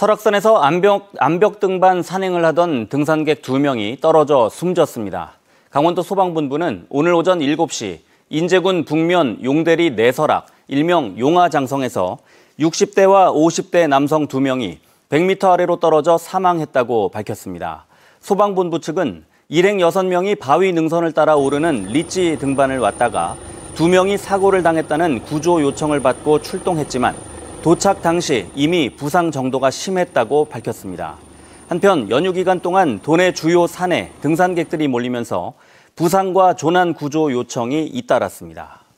설악산에서 암벽, 암벽 등반 산행을 하던 등산객 2명이 떨어져 숨졌습니다. 강원도 소방본부는 오늘 오전 7시 인제군 북면 용대리 내설악 일명 용화장성에서 60대와 50대 남성 2명이 100m 아래로 떨어져 사망했다고 밝혔습니다. 소방본부 측은 일행 6명이 바위 능선을 따라 오르는 리치 등반을 왔다가 2명이 사고를 당했다는 구조 요청을 받고 출동했지만 도착 당시 이미 부상 정도가 심했다고 밝혔습니다. 한편 연휴 기간 동안 도내 주요 산에 등산객들이 몰리면서 부상과 조난 구조 요청이 잇따랐습니다.